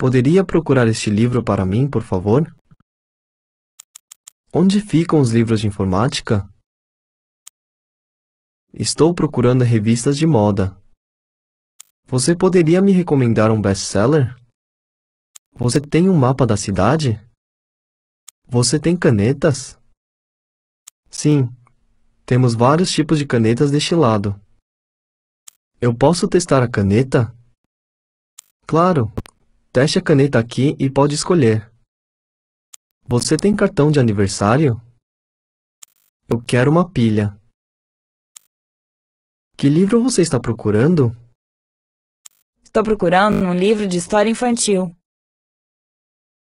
Poderia procurar este livro para mim, por favor? Onde ficam os livros de informática? Estou procurando revistas de moda. Você poderia me recomendar um best-seller? Você tem um mapa da cidade? Você tem canetas? Sim, temos vários tipos de canetas deste lado. Eu posso testar a caneta? Claro, Teste a caneta aqui e pode escolher. Você tem cartão de aniversário? Eu quero uma pilha. Que livro você está procurando? Estou procurando um livro de história infantil.